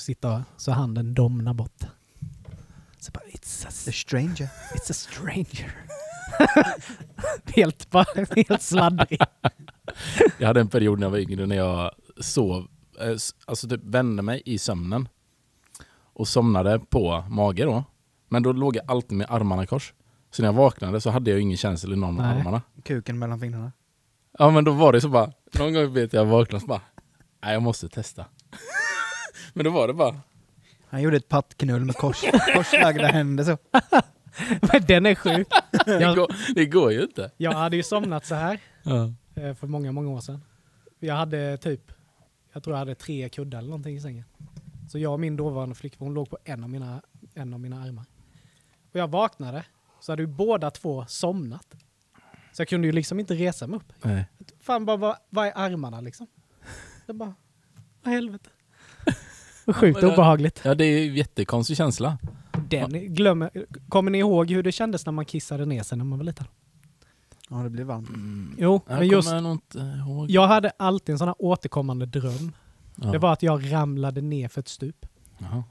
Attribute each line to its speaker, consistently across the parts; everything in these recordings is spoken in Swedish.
Speaker 1: sitta så handen domnar bort. Så bara, it's a, a stranger. It's a stranger. helt, helt sladdrig.
Speaker 2: jag hade en period när jag var yngre när jag sov, eh, alltså typ vände mig i sömnen och somnade på mage då. Men då låg jag alltid med armarna i kors. Så när jag vaknade så hade jag ingen känsla i någon Nej. av armarna. Kuken mellan fingrarna? Ja men då var det så bara, någon gång vet jag vaknade så bara, Nej, jag måste testa.
Speaker 1: Men då var det bara...
Speaker 3: Han gjorde ett pattknull med kors, korslagda händer så.
Speaker 1: Men den är sjuk. Jag, det, går, det går ju inte. Jag hade ju somnat så här ja. Eh, för många, många år sedan. Jag hade typ, jag tror jag hade tre kuddar eller någonting i sängen. Så jag och min dåvarande flickvän låg på en av mina, en av mina armar. Och jag vaknade, så hade ju båda två somnat. Så jag kunde ju liksom inte resa mig upp. Nej. Fan, vad är armarna liksom? Jag bara, vad helvete. Sjukt ja, det,
Speaker 2: obehagligt. Ja, det är en jättekonstig känsla.
Speaker 1: Den glömmer, kommer ni ihåg hur det kändes när man kissade ner sig när man var liten? Ja, det blev varmt. Mm. Jo, jag men just... Jag, jag, hade alltid en sån här återkommande dröm. Ja. Det var att jag ramlade ner för ett stup. Aha.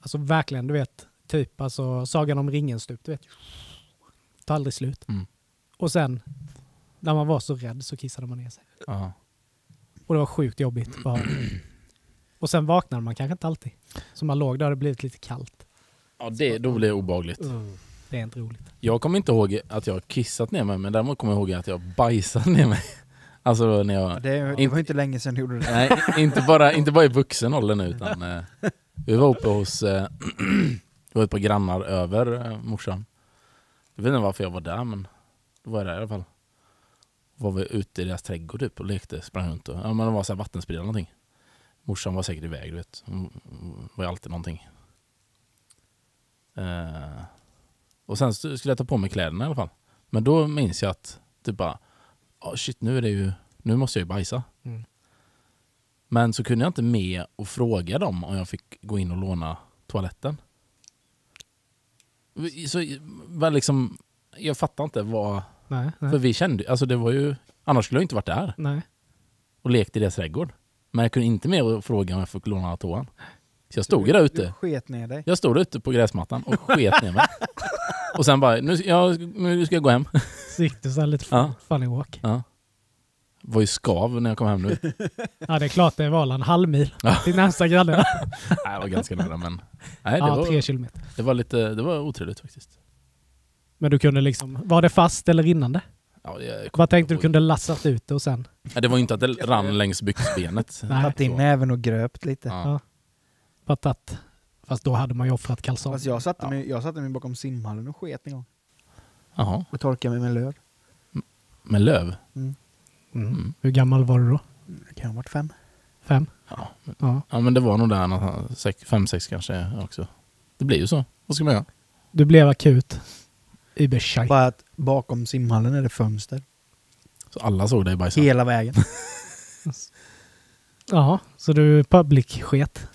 Speaker 1: Alltså verkligen, du vet, typ alltså Sagan om ringen-stup, Det Tar aldrig slut. Mm. Och sen, när man var så rädd så kissade man ner sig. Aha. Och det var sjukt jobbigt. Bara. Och sen vaknar man kanske inte alltid. Så man låg där och det blivit lite kallt.
Speaker 2: Ja, det, då blir det obagligt.
Speaker 1: Mm. Det är inte roligt.
Speaker 2: Jag kommer inte ihåg att jag kissat ner mig, men däremot kommer jag ihåg att jag bajsat ner mig. Alltså när jag... Det, det inte, var inte länge sedan du gjorde det. Nej, inte bara, inte bara i vuxen ålder nu utan... Eh, vi var uppe hos... Eh, vi var ett par grannar över eh, morsan. Jag vet inte varför jag var där men... Då var jag där i alla fall. Var vi ute i deras trädgård typ och lekte, sprang runt och... Ja men det var så här vattenspridare någonting. Morsan var säkert iväg, du vet. Hon mm, mm, var ju alltid någonting. Eh, och sen skulle jag ta på mig kläderna i alla fall. Men då minns jag att typ bara, oh shit nu är det ju, nu måste jag ju bajsa. Mm. Men så kunde jag inte med och fråga dem om jag fick gå in och låna toaletten. Så var liksom, jag fattar inte vad... Nej, nej. För vi kände alltså det var ju, annars skulle jag inte varit där. Nej. Och lekt i deras trädgård. Men jag kunde inte mer fråga om jag fick låna toan. Så jag stod du, där ute. Du sket ner dig. Jag stod där ute på gräsmattan och sket ner mig. och sen bara, nu, ja, nu ska jag gå hem. Så gick du så lite ja. funny walk. Ja. Var ju skav när jag kom hem nu.
Speaker 1: ja det är klart det var en halv mil till närmsta granne. nej det var ganska
Speaker 2: nära men. Nej, det ja, var, tre kilometer. Det var lite, det var otrevligt faktiskt.
Speaker 1: Men du kunde liksom, var det fast eller rinnande? Ja, jag Vad tänkte du kunde lassat ut det och sen?
Speaker 2: Ja, det var ju inte att det rann längs byxbenet. Tagit in näven
Speaker 1: och gröpt lite. Ja. Ja. Fattat. Fast då hade man ju offrat kalsong. Fast
Speaker 3: jag satte, mig, jag satte mig bakom simhallen och sket en gång. Jaha. Och torkade mig med löv. Med löv?
Speaker 1: Mm. mm. Mm. Hur gammal var du då? Jag kan ha varit fem. Fem? Ja. Men, ja.
Speaker 2: ja, men det var nog där sex, fem, sex kanske också. Det blir ju så.
Speaker 3: Vad ska man göra? Du blev akut. Bara att bakom simhallen är det fönster. Så alla såg dig bajsa? Hela vägen.
Speaker 1: Jaha, så du public-sket?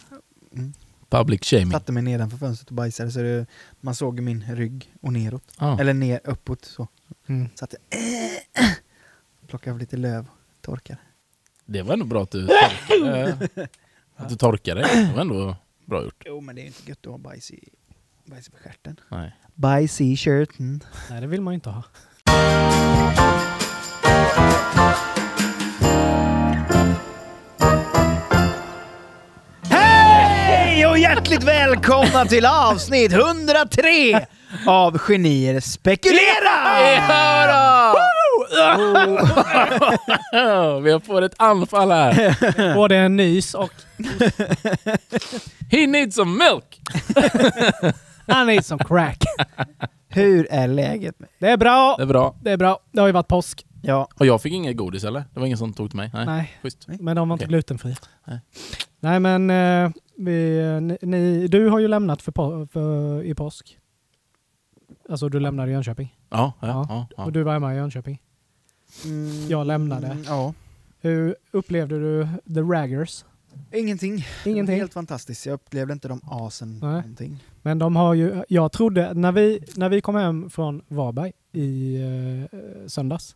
Speaker 1: Mm.
Speaker 3: Public shaming. Satte mig nedanför fönstret och bajsade så det, man såg min rygg och neråt. Ah. Eller ner, uppåt så. Mm. Satt jag... plockade av lite löv, och torkade.
Speaker 2: Det var ändå bra att du torkade. att du torkade. Det var ändå bra gjort.
Speaker 3: Jo men det är inte gött att ha bajs i, bajs i stjärten. Nej by C-shirten. Mm.
Speaker 1: Nej, det vill man inte ha.
Speaker 3: Hej och hjärtligt välkomna till avsnitt 103 av Genier Spekulerar! Vi har fått ett anfall här. Både
Speaker 1: en nys och... He needs some milk! Han är som crack.
Speaker 3: Hur är läget? Det är bra. Det är bra. Det är bra. Det har ju varit påsk. Ja. Och
Speaker 2: jag fick inget godis eller? Det var ingen som tog till mig? Nej. Nej.
Speaker 1: Schysst. Men de var inte okay. glutenfria. Nej. Nej men eh, vi, ni, du har ju lämnat för, för, i påsk. Alltså du lämnade Jönköping. Ja. ja, ja. ja. Och du var hemma i Jönköping. Mm. Jag lämnade. Mm, ja. Hur upplevde du the raggers? Ingenting.
Speaker 3: Ingenting. Helt fantastiskt. Jag upplevde inte de asen Nej. någonting.
Speaker 1: Men de har ju, jag trodde, när vi, när vi kom hem från Varberg i eh, söndags,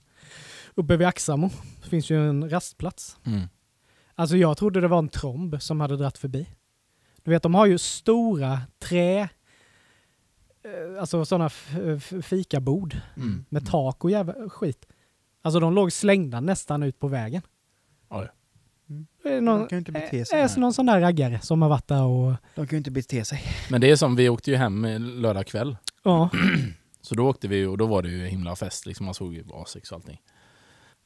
Speaker 1: uppe vid Axamo, finns ju en rastplats. Mm. Alltså jag trodde det var en tromb som hade dratt förbi. Du vet, de har ju stora trä, eh, alltså sådana fikabord mm. med mm. tak och jävla skit. Alltså de låg slängda nästan ut på vägen. Oj. Mm. Någon, de kan ju inte bete sig. Är, är någon sån där raggare som har varit där och... De kan ju inte bete sig.
Speaker 2: Men det är som, vi åkte ju hem lördag kväll. Ja. Så då åkte vi och då var det ju himla fest, liksom. man såg ju A6 och allting.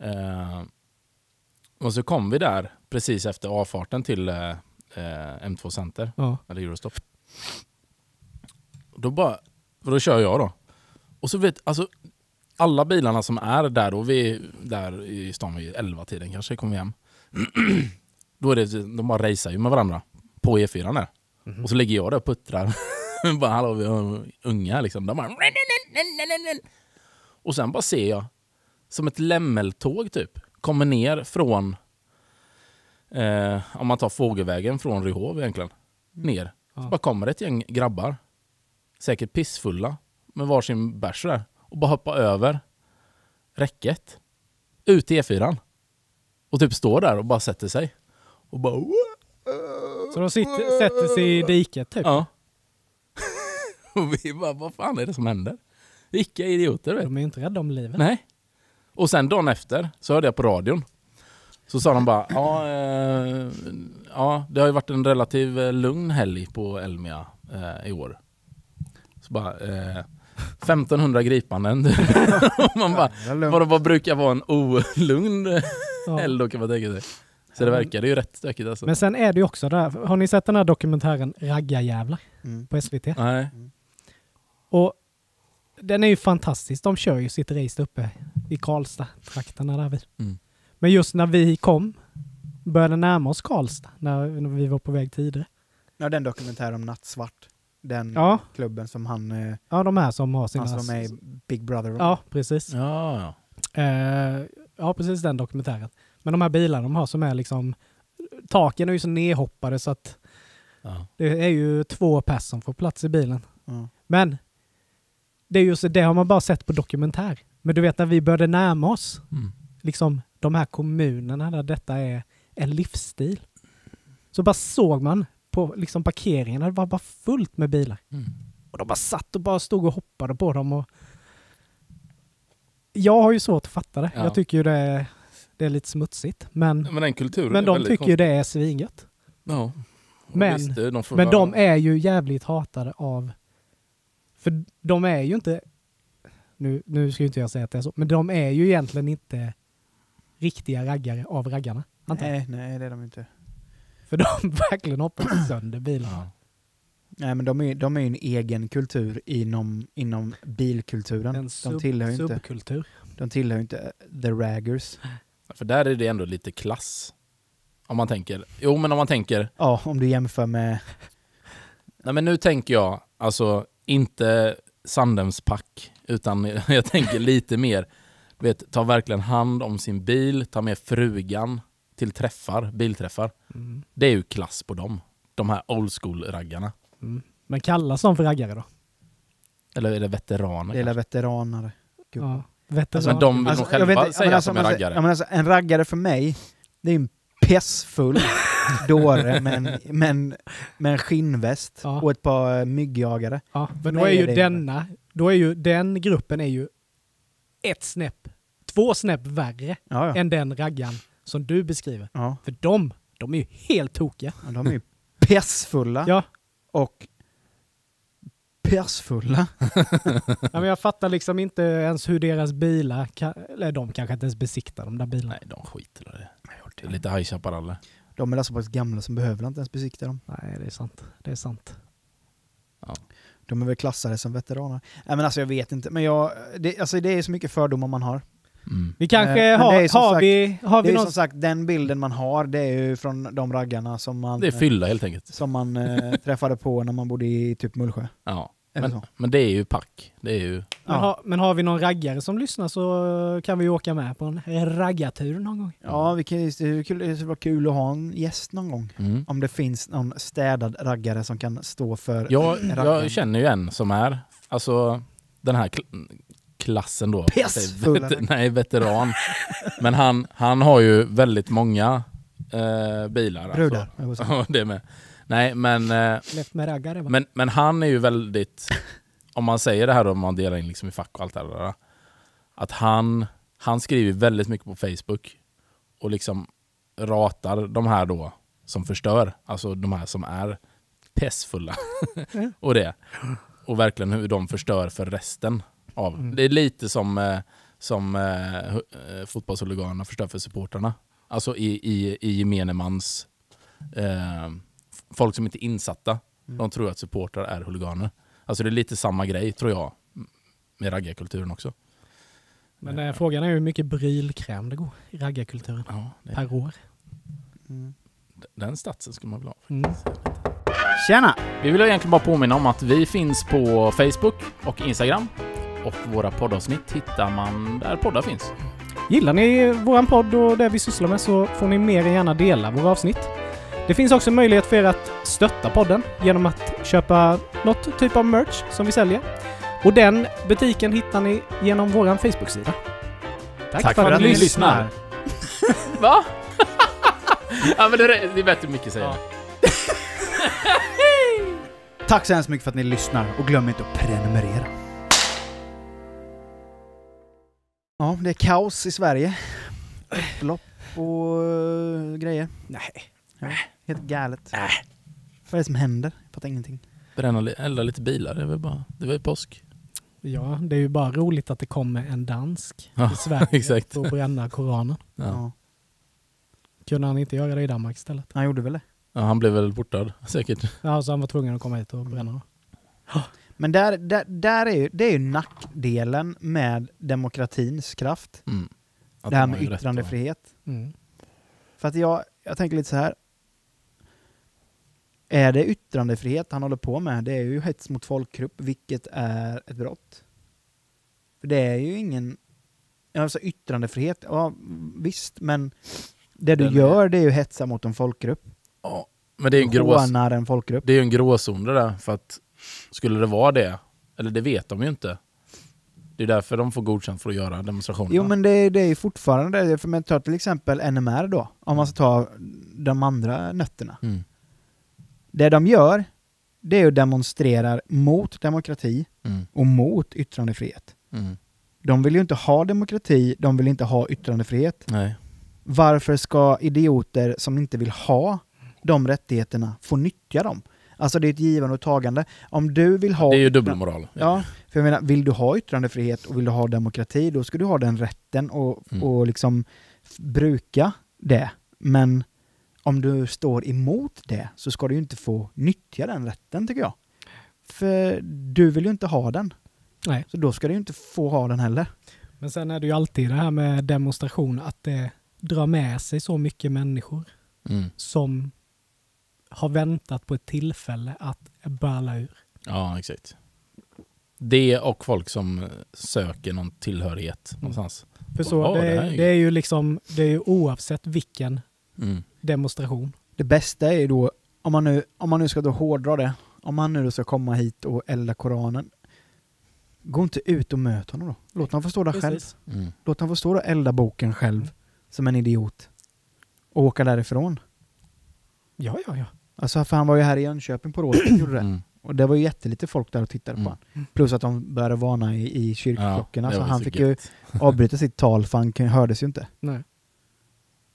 Speaker 2: Uh, och så kom vi där precis efter avfarten till uh, eh, M2 Center, ja. eller Eurostop. Då bara, då kör jag då. Och så vet, alltså alla bilarna som är där, då vi där i stan vid 11-tiden kanske, kommer vi hem. då är det, typ, de bara racear ju med varandra på E4 där. Mm. Och så ligger jag där och puttrar. bara hallå, vi har unga liksom. De bara... Och sen bara ser jag som ett lämmeltåg typ kommer ner från, eh, om man tar fågelvägen från Ryhov egentligen, ner. Så bara kommer ett gäng grabbar, säkert pissfulla, med varsin bärs där och bara hoppar över räcket ut till E4. Och typ står där och bara sätter sig. Och bara... Så de sitter, sätter sig i diket typ? Ja. och vi bara, vad fan är det som händer? Vilka idioter vet. De är ju inte rädda om livet. Nej. Och sen dagen efter så hörde jag på radion. Så sa de bara, ja, eh, ja det har ju varit en relativt eh, lugn helg på Elmia eh, i år. Så bara, eh, 1500 gripanden. man bara, vad, vad brukar vara en olugn ja. då kan man tänka sig. Så det verkade ju rätt stökigt alltså. Men sen
Speaker 1: är det ju också där, har ni sett den här dokumentären Raggarjävlar mm. på SVT? Nej. Mm. Och den är ju fantastisk. De kör ju sitt race uppe i Karlstad-trakterna där vi. Mm. Men just när vi kom, började närma oss Karlstad, när, när vi var på väg tidigare.
Speaker 3: Ja, den dokumentären om nattsvart. Den ja. klubben som han... Eh,
Speaker 1: ja, de här som har sina... Han som är Big Brother. Ja, precis. Ja, ja. Eh, ja, precis den dokumentären. Men de här bilarna de har som är liksom... Taken är ju så nedhoppade så att ja. det är ju två pers som får plats i bilen. Ja. Men det är just det har man bara sett på dokumentär. Men du vet när vi började närma oss mm. liksom de här kommunerna där detta är en livsstil. Så bara såg man på liksom parkeringen, det var bara fullt med bilar. Mm. Och de bara satt och bara stod och hoppade på dem. Och... Jag har ju svårt att fatta det. Ja. Jag tycker ju det är, det är lite smutsigt. Men, men, den kulturen men de tycker konstigt. ju det är svingött. Ja. Men, visst, de men de är ju jävligt hatade av... För de är ju inte... Nu, nu ska ju inte jag säga att det är så, men de är ju egentligen inte riktiga raggare av raggarna. Nej, nej, det är de inte. För de verkligen hoppar sönder bilarna. Ja.
Speaker 3: Nej men de är, de en egen kultur inom, inom bilkulturen. En sub, de tillhör ju inte, subkultur. De tillhör ju inte eh, the raggers.
Speaker 2: För där är det ändå lite klass. Om man tänker, jo men om man tänker...
Speaker 3: Ja, om du jämför med...
Speaker 2: Nej men nu tänker jag, alltså inte Sandhemspack, utan jag tänker lite mer, vet, ta verkligen hand om sin bil, ta med frugan, till träffar, bilträffar. Mm. Det är ju klass på dem. De här old school-raggarna.
Speaker 1: Mm. Men kallas de för raggare då?
Speaker 2: Eller är det veteraner?
Speaker 3: Eller
Speaker 1: är alltså, veteraner. Ja, veteraner. Alltså, men de vill alltså, nog själva vet, säga men alltså, att de är alltså, raggare.
Speaker 3: men alltså, en raggare för mig, det är en pessfull dåre med en, med en, med en skinnväst ja. och ett par eh, myggjagare. Ja, men då är, ju denna,
Speaker 1: då är ju den gruppen är ju ett snäpp, två snäpp värre ja, ja. än den raggan som du beskriver. Ja. För de, de är ju helt tokiga. Ja, de är ju pessfulla. Ja. Och persfulla. ja, men jag fattar liksom inte ens hur deras bilar, kan, eller de kanske inte ens besiktar de där bilarna. Nej, de skiter i det.
Speaker 2: Det lite High Chaparral.
Speaker 1: De är alltså faktiskt gamla som behöver inte ens
Speaker 3: besikta dem. Nej, det är sant. Det är sant. Ja. De är väl klassade som veteraner. Nej men alltså jag vet inte, men jag, det, alltså det är så mycket fördomar man har. Mm. Vi kanske har, har, sagt, vi, har vi... Det är någon... som sagt den bilden man har, det är ju från de raggarna som man... Det är fylla helt enkelt. Eh, som man eh, träffade på när man bodde i typ Mullsjö.
Speaker 2: Ja. Men, men, det är ju pack. Det är ju...
Speaker 1: Men, har, men, har, vi någon raggare som lyssnar så eh, kan vi åka med på en raggartur någon gång. Ja, vi kan, det skulle vara kul att ha en gäst någon gång. Mm. Om det finns
Speaker 3: någon städad raggare som kan stå för... Jag, jag
Speaker 2: känner ju en som är, alltså den här klassen då. Piss, vet, nej, veteran. Men han, han har ju väldigt många eh, bilar. Alltså. Brudar. Alltså. det med. Nej, men, eh, raggare, men, men, han är ju väldigt, om man säger det här om man delar in liksom i fack och allt det där. Att han, han skriver väldigt mycket på Facebook och liksom ratar de här då som förstör. Alltså de här som är pessfulla. och det. Och verkligen hur de förstör för resten av. Mm. Det är lite som, eh, som eh, eh, fotbollshuliganerna förstör för supportrarna. Alltså i, i, i gemene mans... Eh, folk som inte är insatta, mm. de tror att supportrar är huliganer. Alltså det är lite samma grej, tror jag, med raggarkulturen också.
Speaker 1: Men eh, frågan är hur mycket brylkräm det går i raggarkulturen ja, det... per år. Mm. Den
Speaker 2: statsen skulle man vilja ha. Mm. Tjena! Vi vill egentligen bara påminna om att vi finns på Facebook och Instagram och våra poddavsnitt hittar man där poddar finns.
Speaker 1: Gillar ni våran podd och det vi sysslar med så får ni mer än gärna dela våra avsnitt. Det finns också möjlighet för er att stötta podden genom att köpa något typ av merch som vi säljer. Och den butiken hittar ni genom vår Facebook-sida. Tack, Tack för, för, att, ni lyssnar!
Speaker 2: Va? ja men det, det är bättre mycket säger ja.
Speaker 3: Tack så hemskt mycket för att ni lyssnar och glöm inte att prenumerera. Ja, det är kaos i Sverige. Upplopp och eh, grejer. Nej. Ja, helt galet. Nej.
Speaker 1: Vad är det som händer? Jag fattar ingenting. Bränna, elda lite bilar, det är väl bara, det var ju påsk. Ja, det är ju bara roligt att det kommer en dansk ja, i Sverige exakt. och bränna koranen. Ja. ja. Kunde han inte göra det i Danmark istället? Han gjorde väl det.
Speaker 2: Ja, han blev väl bortad säkert.
Speaker 1: Ja, så han var tvungen att komma hit och bränna. Mm. Men där, där, där är ju,
Speaker 3: det är ju nackdelen med demokratins kraft. Mm. Det här med yttrandefrihet. Mm. För att jag, jag tänker lite så här. Är det yttrandefrihet han håller på med? Det är ju hets mot folkgrupp, vilket är ett brott. För det är ju ingen... Alltså yttrandefrihet, ja visst, men det du Den gör det är ju hetsa mot en folkgrupp. Ja, men det är en grå... en folkgrupp.
Speaker 2: Det är ju en gråzon det där, för att skulle det vara det, eller det vet de ju inte. Det är därför de får godkänt för att göra demonstrationerna. Jo men
Speaker 3: det, det är ju fortfarande, för men ta till exempel NMR då, om man ska ta de andra nötterna. Mm. Det de gör, det är att demonstrera mot demokrati mm. och mot yttrandefrihet. Mm. De vill ju inte ha demokrati, de vill inte ha yttrandefrihet. Nej. Varför ska idioter som inte vill ha de rättigheterna få nyttja dem? Alltså det är ett givande och tagande. Om du vill ha... Det är ju dubbelmoral. Ja, för jag menar, vill du ha yttrandefrihet och vill du ha demokrati, då ska du ha den rätten och, mm. och liksom bruka det. Men om du står emot det så ska du inte få nyttja den rätten tycker jag. För du vill ju inte ha den.
Speaker 1: Nej. Så då ska du inte få ha den heller. Men sen är det ju alltid det här med demonstration, att det drar med sig så mycket människor mm. som har väntat på ett tillfälle att böla ur.
Speaker 2: Ja, exakt. Det och folk som söker någon tillhörighet mm. någonstans. För så, det, är, det,
Speaker 1: är ju liksom, det är ju oavsett vilken mm. demonstration.
Speaker 3: Det bästa är ju då, om man nu, om man nu ska då hårdra det, om han nu då ska komma hit och elda Koranen, gå inte ut och möt honom då. Låt honom få stå där Precis. själv. Mm. Låt honom få stå och elda boken själv, mm. som en idiot. Och åka därifrån. Ja, ja, ja. Alltså för han var ju här i Jönköping på rådet gjorde det. Mm. Och det var ju jättelite folk där och tittade mm. på honom. Plus att de började varna i, i kyrkklockorna, ja, så han så fick gett. ju avbryta sitt tal för han hördes ju inte. Nej.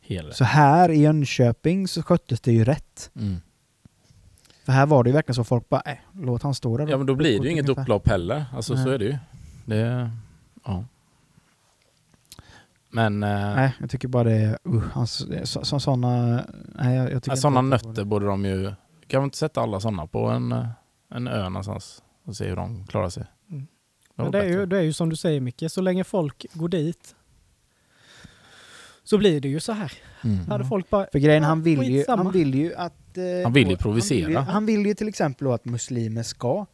Speaker 3: Hela. Så här i Jönköping så sköttes det ju rätt. Mm. För här var det ju verkligen så folk bara, äh, låt han stå där. Då. Ja men då blir det ju
Speaker 2: inget upplopp heller. Alltså Nej. så är det ju.
Speaker 3: Det, ja. Men, eh, nej, jag tycker bara det uh, alltså, så, så, sådana... Nej, jag, jag tycker sådana nötter
Speaker 2: borde de ju... Kan vi inte sätta alla sådana på en, eh, en ö någonstans och se hur de klarar sig?
Speaker 1: Mm. Det, det, är ju, det är ju som du säger Micke, så länge folk går dit så blir det ju så här. Mm. Hade folk bara, För grejen, han vill ju, han vill ju att... Eh, han
Speaker 2: vill ju provocera. Han vill ju, han
Speaker 3: vill ju till exempel att muslimer ska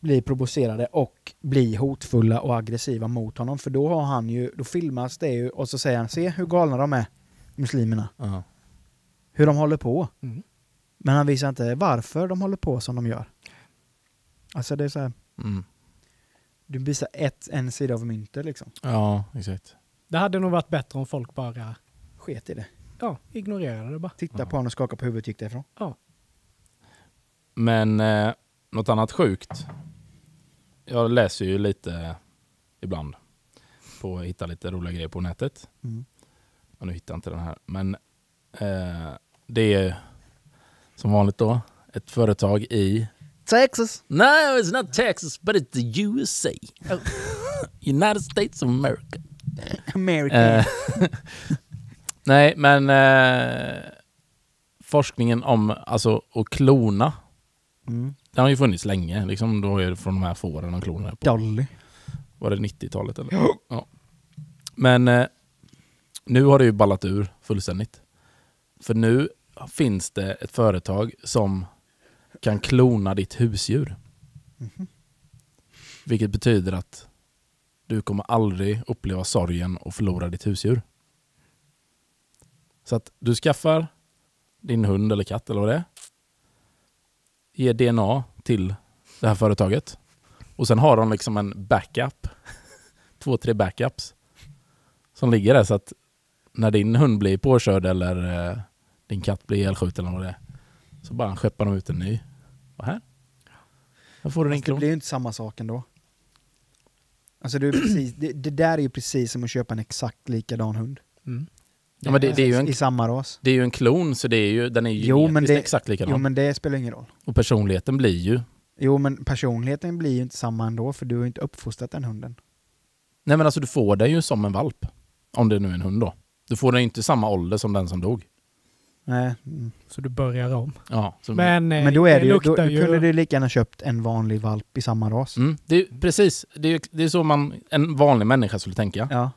Speaker 3: bli provocerade och bli hotfulla och aggressiva mot honom. För då har han ju, då filmas det ju och så säger han se hur galna de är, muslimerna. Uh -huh. Hur de håller på. Mm. Men han visar inte varför de håller på som de gör. Alltså det är så här, mm. Du visar ett, en sida av myntet liksom. Ja, exakt. Det hade nog varit bättre om folk bara... Sket i det. Ja, ignorerade det bara. Titta ja. på honom och skaka på huvudet och gick därifrån. Ja.
Speaker 2: Men... Eh något annat sjukt? Jag läser ju lite ibland på att hitta lite roliga grejer på nätet. Mm. Men nu hittar jag inte den här. Men eh, det är som vanligt då ett företag i... Texas! No, it's not Texas, but it's the USA. United States of America. America. Eh, nej, men eh, forskningen om alltså, att klona mm. Den har ju funnits länge. Liksom, då är det från de här fåren och klonerna. På, Dolly. Var det 90-talet eller? ja. Men eh, nu har det ju ballat ur fullständigt. För nu finns det ett företag som kan klona ditt husdjur. Mm -hmm. Vilket betyder att du kommer aldrig uppleva sorgen och förlora ditt husdjur. Så att du skaffar din hund eller katt eller vad det är ger DNA till det här företaget. Och sen har de liksom en backup. Två, tre backups. Som ligger där så att när din hund blir påkörd eller eh, din katt blir ihjälskjuten eller vad det är. Så bara skeppar de ut en ny. Vad
Speaker 3: här? Här får du din klon. Det blir ju inte samma sak ändå. Alltså det, precis, det, det, där är ju precis som att köpa en exakt likadan hund. Mm. Ja, men det, det är ju en, I samma ras.
Speaker 2: Det är ju en klon, så det är ju, den är ju jo, men det, exakt likadan. Jo, men det
Speaker 3: spelar ingen roll. Och personligheten blir ju... Jo, men personligheten blir ju inte samma ändå, för du har ju inte uppfostrat den hunden.
Speaker 2: Nej, men alltså du får den ju som en valp. Om det nu är en hund då. Du får den ju inte samma ålder som den som dog.
Speaker 3: Nej. Mm. Så du börjar om. Ja, men, men eh, då, är det, det ju, då, då ju... kunde du lika gärna köpt en vanlig valp i samma ras. Mm, det är,
Speaker 2: precis, det är, det är så man, en vanlig människa skulle tänka. Ja.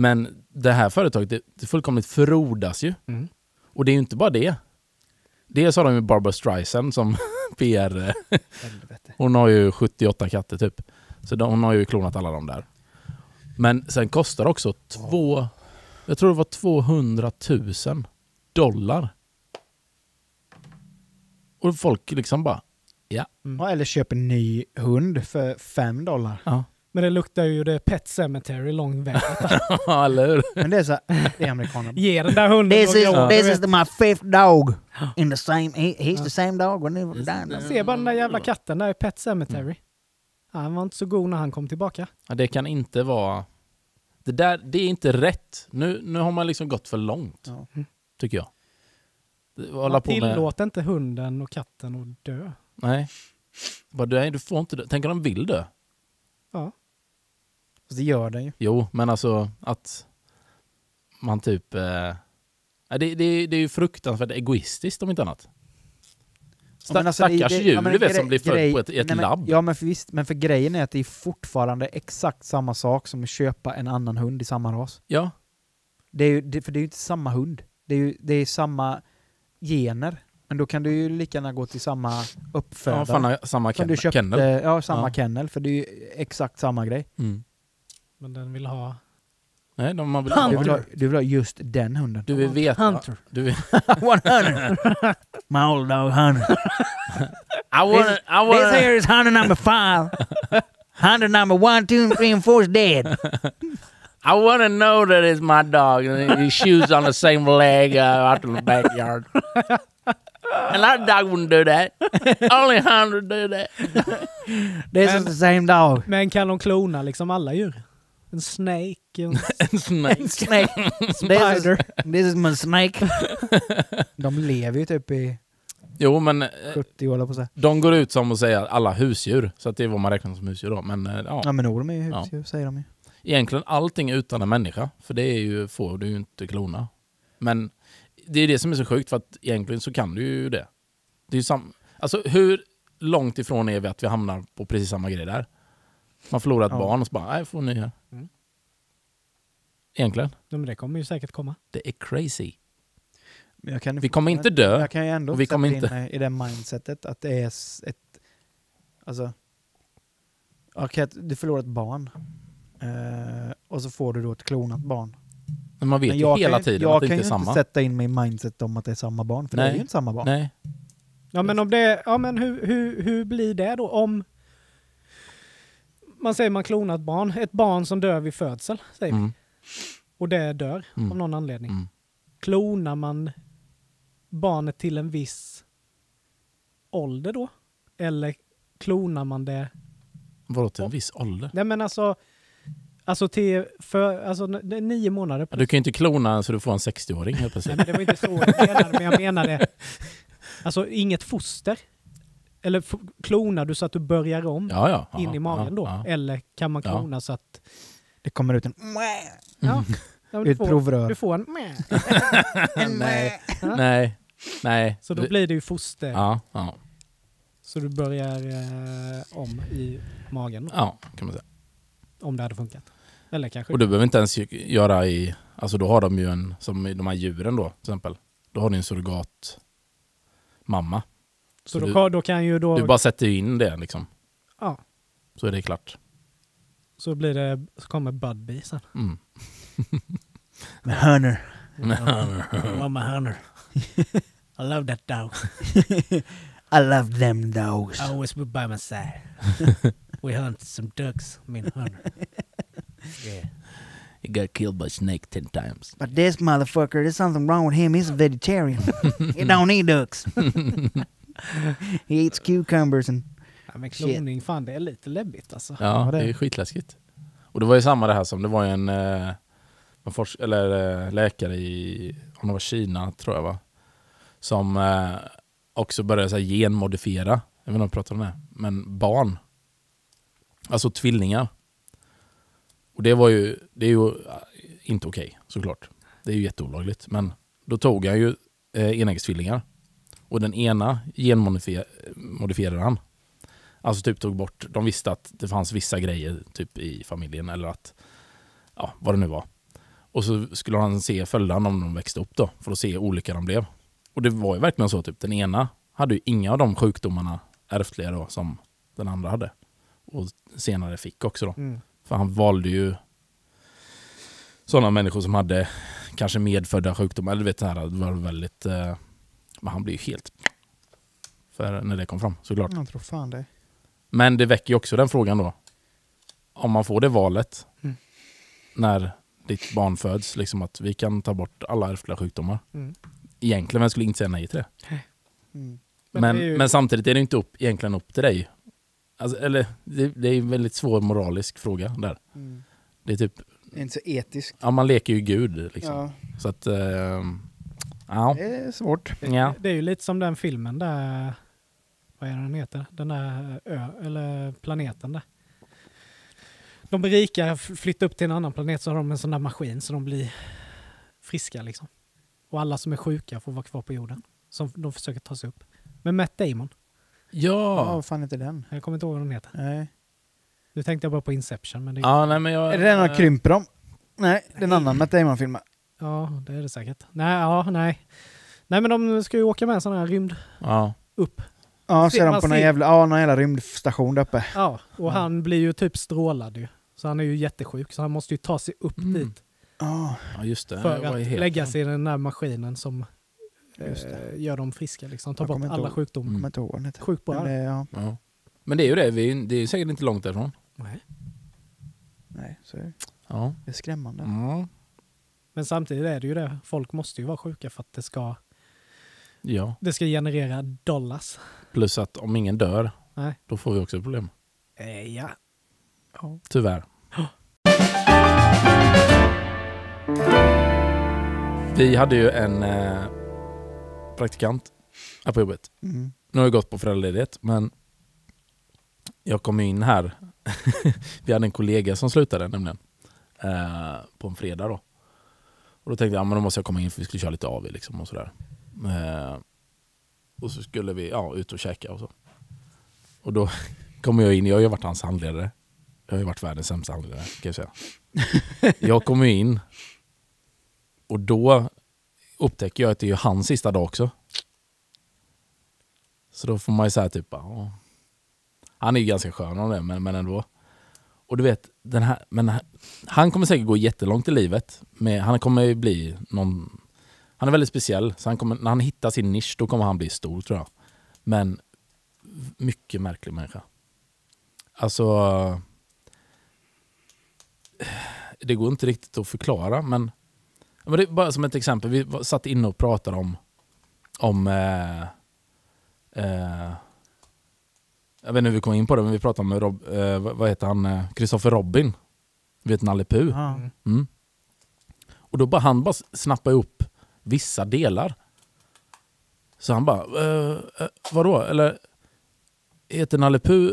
Speaker 2: Men det här företaget, det, det fullkomligt frodas ju. Mm. Och det är ju inte bara det. Dels har de ju Barbara Streisand som PR... hon har ju 78 katter typ. Så de, hon har ju klonat alla de där. Men sen kostar det också två... Jag tror det var 200 000 dollar. Och
Speaker 3: folk liksom bara... Ja. Mm. Eller köper en ny hund för 5 dollar. Ja.
Speaker 1: Men det luktar ju det Pet Cemetery lång väg. Ja, eller Men det är så, det är amerikaner. Ge den där hunden This is, this is my fifth dog. In the same, he, he's the same dog when he Se bara den där jävla katten där i Pet Cemetery. Mm. Han var inte så god när han kom tillbaka.
Speaker 2: Ja, det kan inte vara... Det där, det är inte rätt. Nu, nu har man liksom gått för långt. Ja. Mm. Tycker jag. Hålla man tillåter
Speaker 1: inte hunden och katten att dö.
Speaker 2: Nej. Bara, du får inte dö. Tänk om de vill dö?
Speaker 1: Ja. Fast det
Speaker 2: gör den ju. Jo, men alltså att man typ... Eh, det, det, det är ju fruktansvärt egoistiskt om inte annat.
Speaker 3: Sta men alltså, stackars det, det, djur ja, vet, som blir född på ett, i ett nej, labb. Men, ja men för visst, men för grejen är att det är fortfarande exakt samma sak som att köpa en annan hund i samma ras. Ja. Det är ju, det, för det är ju inte samma hund. Det är ju det är samma gener. Men då kan du ju lika gärna gå till samma uppfödare. Ja, fan, samma ken kennel. Ja, samma ja. kennel. För det är ju exakt samma grej. Mm.
Speaker 1: Men den vill ha...
Speaker 3: Nej, de man Du vill ha, du vill ha just den hunden. Du vill veta... Hunter. Du vill... hunter. My old dog Hunter. I wanna, this, I wanna... this here is Hunter number five. Hunter number one, two, three and four is dead. I want to know that it's my dog. His
Speaker 2: shoes on the same leg uh, out in the backyard. And that dog wouldn't do that. Only Hunter do that. This men, is
Speaker 1: the same dog. Men kan de klona liksom alla djur? En snake. En, en snake. snake. Spider. This is, this is my snake. de lever ju typ i jo, men,
Speaker 3: 70 eh, år på sig.
Speaker 2: De går ut som att säga alla husdjur, så det är vad man räknar som husdjur då. Men, eh, ja. ja men orm är ju husdjur ja. säger de ju. Egentligen allting utan en människa, för det är ju, får du ju inte klona. Men det är det som är så sjukt, för att egentligen så kan du ju det. det är ju sam alltså hur långt ifrån är vi att vi hamnar på precis samma grej där? Man förlorar ett ja. barn och så bara, nej, får ni här. Mm. Egentligen.
Speaker 1: Ja, men det kommer ju säkert komma.
Speaker 2: Det är crazy. vi kommer inte dö. Jag kan ju ändå och vi kommer inte
Speaker 1: i det
Speaker 3: mindsetet att det är ett... Alltså... Okay, du förlorar ett barn. Uh, och så får du då ett klonat barn. Men man vet men ju hela tiden att det inte är samma. Jag kan ju inte sätta in mig i mindset om att det är samma barn, för Nej. det är ju inte samma barn. Nej.
Speaker 1: Ja men, om det, ja, men hur, hur, hur blir det då om man säger man klonar ett barn. Ett barn som dör vid födsel, säger mm. vi. Och det dör mm. av någon anledning. Mm. Klonar man barnet till en viss ålder då? Eller klonar man det...
Speaker 2: Vadå till en viss ålder?
Speaker 1: Nej men alltså... Alltså till för, alltså, nio månader. Ja, du
Speaker 2: kan ju inte klona så du får en 60-åring helt plötsligt. Nej men det var inte så jag menade, men jag menade...
Speaker 1: Alltså inget foster eller klonar du så att du börjar om ja, ja, in aha, i magen då? Aha. Eller kan man klona så
Speaker 3: att... Det kommer ut en... Ja. Mm. Ja, du, får, du får en... mä. nej. nej. Nej. Så då blir det ju foster. Ja, ja.
Speaker 1: Så du börjar eh, om i magen? Ja, kan man säga. Om det hade funkat? Eller kanske? Och du behöver
Speaker 2: inte ens göra i... Alltså då har de ju en, som i de här djuren då till exempel. Då har ni en surrogatmamma
Speaker 1: så, så du, då, kan ju då... Du bara
Speaker 2: sätter in det liksom. Ja. Så är det klart.
Speaker 1: Så, blir det, så kommer Budbee sen.
Speaker 3: Mm. Med hörnor.
Speaker 1: Mamma hörnor. I love that dog. I love them dogs. I always be by my side. We hunt some ducks, min mean
Speaker 2: yeah. He got killed by snake ten times.
Speaker 1: But this
Speaker 3: motherfucker, there's something wrong with him. He's a vegetarian. he don't eat ducks. He eats cucumbers and
Speaker 1: ja, men kloning, fan det är lite läbbigt alltså. Ja, det. är
Speaker 2: skitläskigt. Och det var ju samma det här som, det var ju en, eh, en forsk, eller, eh, läkare i, om det var Kina tror jag va, som eh, också började så här, genmodifiera, jag vet inte om jag pratar om det, men barn. Alltså tvillingar. Och det var ju, det är ju inte okej okay, såklart. Det är ju jätteolagligt. Men då tog han ju eh, enäggstvillingar och den ena genmodifierade han. Alltså typ tog bort, de visste att det fanns vissa grejer typ i familjen eller att, ja vad det nu var. Och så skulle han se följderna om de växte upp då, för att se hur olika de blev. Och det var ju verkligen så, typ den ena hade ju inga av de sjukdomarna ärftliga då som den andra hade. Och senare fick också då. Mm. För han valde ju sådana människor som hade kanske medfödda sjukdomar, eller vet det här, det var väldigt eh, men han blev ju helt... För när det kom fram såklart. Jag tror fan det. Men det väcker ju också den frågan då. Om man får det valet mm. när ditt barn föds, liksom att vi kan ta bort alla ärftliga sjukdomar. Mm. Egentligen, vem skulle inte säga nej till det?
Speaker 1: Mm. Men, men, det ju... men,
Speaker 2: samtidigt är det inte upp, egentligen upp till dig. Alltså, eller, det, det, är en väldigt svår moralisk fråga där. Mm. Det är typ...
Speaker 1: Det är inte så etiskt. Ja, man leker ju Gud. Liksom. Ja.
Speaker 2: Så att... Eh, Ja. Det är svårt. Ja.
Speaker 1: Det är ju lite som den filmen där, vad är den heter, den där ö, eller planeten där. De blir rika, flyttar upp till en annan planet så har de en sån där maskin så de blir friska liksom. Och alla som är sjuka får vara kvar på jorden. Som de försöker ta sig upp. Med Matt Damon. Ja! Vad fan heter den? Jag kommer inte ihåg vad den heter. Nej. Nu tänkte jag bara på Inception. Men det är... Ja, nej, men jag, är det den han eh. krymper
Speaker 3: om? Nej, det är en annan Matt
Speaker 1: Damon-film. Ja, det är det säkert. Nej, ja, nej. Nej, men de ska ju åka med en sån här rymd ja. upp. Ja, ser de på någon jävla,
Speaker 3: ja, någon jävla rymdstation där uppe. Ja,
Speaker 1: och ja. han blir ju typ strålad ju. Så han är ju jättesjuk, så han måste ju ta sig upp mm. dit. Ja, just det. För att helt... lägga sig i den där maskinen som eh, gör dem friska. Liksom. Ta bort alla sjukdomar. Kommer inte ihåg Men, ja. ja.
Speaker 2: Men det är ju det, vi, det är säkert inte långt därifrån.
Speaker 1: Nej. Nej, så är det. Ja. Det är skrämmande. Ja. Men samtidigt är det ju det, folk måste ju vara sjuka för att det ska, ja. det ska generera dollars.
Speaker 2: Plus att om ingen dör, Nej. då får vi också problem.
Speaker 1: Eh, ja. ja.
Speaker 2: Tyvärr. Oh. Vi hade ju en eh, praktikant här på jobbet. Mm. Nu har jag gått på föräldraledighet, men jag kom in här. vi hade en kollega som slutade nämligen. Eh, på en fredag då. Och då tänkte jag att ja, då måste jag komma in för vi skulle köra lite AW. Liksom och, sådär. Eh, och så skulle vi ja, ut och käka och så. Och då kommer jag in, jag har ju varit hans handledare. Jag har ju varit världens sämsta handledare kan jag säga. jag kommer in och då upptäcker jag att det är hans sista dag också. Så då får man ju säga typ, ja. han är ju ganska skön om det, men, men ändå. Och du vet, den här, men han kommer säkert gå jättelångt i livet. Med, han kommer bli någon... Han är väldigt speciell, så han kommer, när han hittar sin nisch då kommer han bli stor tror jag. Men mycket märklig människa. Alltså... Det går inte riktigt att förklara men... men det är bara som ett exempel, vi satt inne och pratade om... om eh, eh, jag vet inte hur vi kom in på det, men vi pratade med Rob, eh, vad heter han, Kristoffer eh, Robin. Vet Nalle Puh. Mm. Mm. Och då bara han bara snappade upp vissa delar. Så han bara, eh, eh vadå? Eller heter Nalle Puh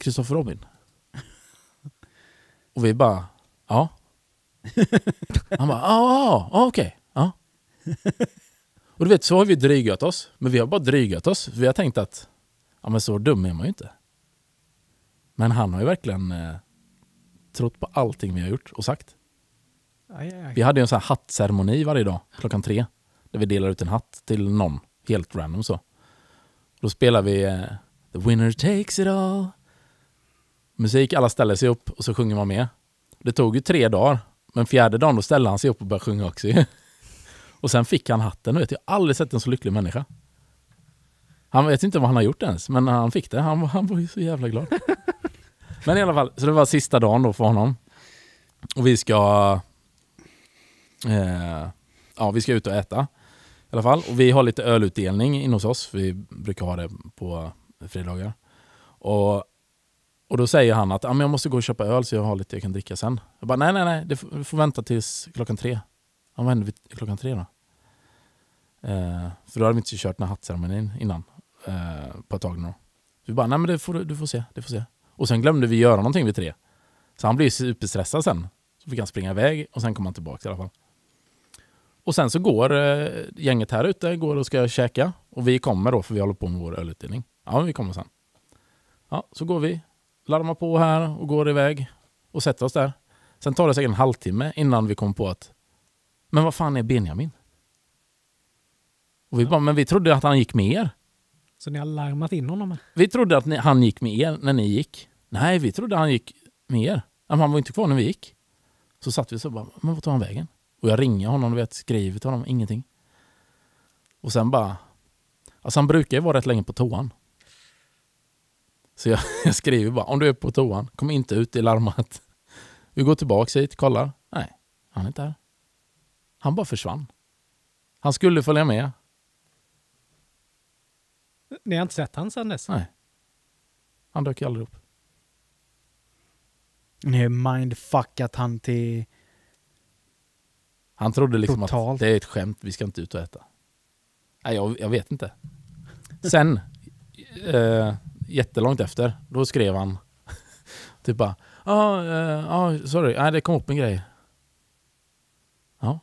Speaker 2: Kristoffer eh, Robin? Och vi bara, ja. Han bara, ja, okej. Ja. Och du vet, så har vi drygat oss. Men vi har bara drygat oss. Vi har tänkt att Ja men så dum är man ju inte. Men han har ju verkligen eh, trott på allting vi har gjort och sagt. Aj, aj, aj. Vi hade ju en sån här hattceremoni varje dag klockan tre. Där vi delar ut en hatt till någon, helt random så. Då spelar vi eh, The winner takes it all. Musik, alla ställer sig upp och så sjunger man med. Det tog ju tre dagar, men fjärde dagen då ställde han sig upp och började sjunga också Och sen fick han hatten, vet, jag har aldrig sett en så lycklig människa. Han vet inte vad han har gjort ens, men han fick det. Han, han var ju så jävla glad. men i alla fall, så det var sista dagen då för honom. Och vi ska... Eh, ja, vi ska ut och äta. I alla fall. Och vi har lite ölutdelning inne hos oss. Vi brukar ha det på fredagar. Och, och då säger han att jag måste gå och köpa öl så jag har lite jag kan dricka sen. Jag bara, nej nej nej, det får vänta tills klockan tre. Ja, vad händer vid klockan tre då? Eh, för då hade vi inte kört den här hattceremonin innan eh, på ett tag nu. Vi bara, nej men det får, du får se, det får se. Och sen glömde vi göra någonting vid tre. Så han blev superstressad sen. Så fick han springa iväg och sen kom han tillbaka i alla fall. Och sen så går eh, gänget här ute går och ska käka. Och vi kommer då, för vi håller på med vår ölutdelning. Ja, men vi kommer sen. Ja, så går vi, larmar på här och går iväg och sätter oss där. Sen tar det säkert en halvtimme innan vi kommer på att men vad fan är Benjamin? Och vi bara, men vi trodde att han gick med er.
Speaker 1: Så ni har larmat in honom?
Speaker 2: Vi trodde att ni, han gick med er när ni gick. Nej, vi trodde han gick med er. Men han var inte kvar när vi gick. Så satt vi så bara,
Speaker 1: men vart tog han vägen?
Speaker 2: Och jag ringer honom, vet, skriver till honom, ingenting. Och sen bara... Alltså han brukar ju vara rätt länge på toan. Så jag, jag skriver bara, om du är på toan, kom inte ut, det är larmat. Vi går tillbaka hit, kollar. Nej, han är inte här. Han bara försvann. Han skulle följa med.
Speaker 1: Ni har inte sett han sedan dess? Nej.
Speaker 3: Han dök ju aldrig upp. Ni har mindfuckat han till...
Speaker 1: Han trodde liksom Totalt.
Speaker 2: att det är ett skämt, vi ska inte ut och äta. Nej, jag, jag vet
Speaker 3: inte. Sen,
Speaker 2: eh, jättelångt efter, då skrev han typ bara ah, eh, ah, sorry, ah, det kom upp en grej. Ja.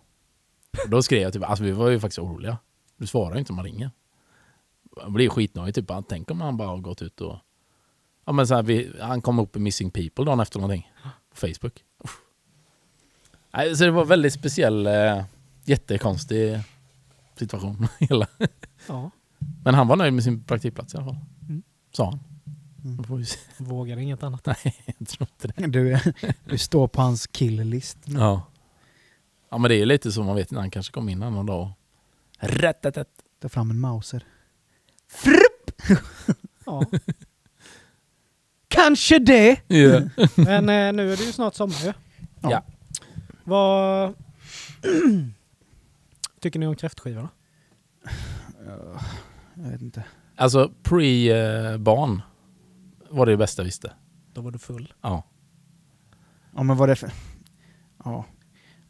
Speaker 2: Då skrev jag typ, alltså vi var ju faktiskt oroliga. Du svarar ju inte om man ringer jag blir skitnöjd. Typ. Tänk om han bara har gått ut och... Ja, men så här, vi, han kom upp i Missing People dagen efter någonting. På Facebook. så det var en väldigt speciell, eh, jättekonstig situation. Ja. Men han var nöjd med sin praktikplats
Speaker 3: i alla fall. Mm. Sa han. Mm. Vågar inget annat. Nej, jag tror inte det. Du, du står på hans killlist.
Speaker 2: Ja. Ja men det är lite så, man vet när han kanske
Speaker 3: kom in någon dag och... Rätt, rätt, rätt. Ta fram en mauser. Frupp!
Speaker 1: Ja. Kanske det. Yeah. Men eh, nu är det ju snart sommar ju. Ja. ja. Vad tycker ni om kräftskivorna? Jag vet inte.
Speaker 2: Alltså pre-barn var det, det bästa jag visste. Då var du full? Ja.
Speaker 3: Ja men vad det för... Ja.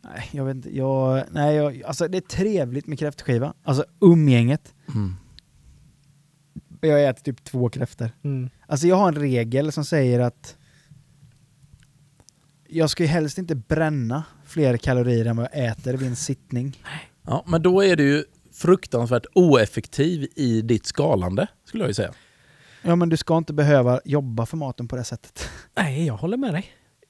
Speaker 3: Nej jag vet inte, jag... Nej jag... Alltså det är trevligt med kräftskiva. Alltså umgänget. Mm och jag äter typ två kräftor. Mm. Alltså jag har en regel som säger att jag ska ju helst inte bränna fler kalorier än vad jag äter vid en sittning.
Speaker 2: Ja, men då är du ju fruktansvärt oeffektiv i ditt skalande, skulle jag ju säga.
Speaker 3: Ja, men du ska inte behöva jobba för maten på det sättet.
Speaker 1: Nej, jag håller med dig.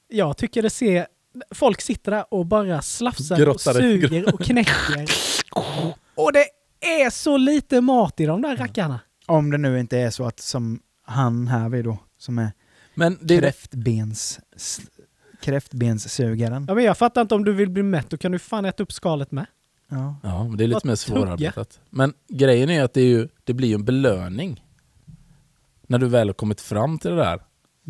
Speaker 1: Jag tycker det ser... Folk sitter där och bara slafsar Grottare. och suger och knäcker. Och det är så lite mat i de där rackarna. Om det nu
Speaker 3: inte är så att som han här vid då, som är men det kräftbens, kräftbenssugaren.
Speaker 1: Ja, men jag fattar inte, om du vill bli mätt då kan du fan äta upp skalet med. Ja, ja men det är lite mer svårarbetat.
Speaker 2: Men grejen är att det, är ju, det blir ju en belöning. När du väl har kommit fram till det där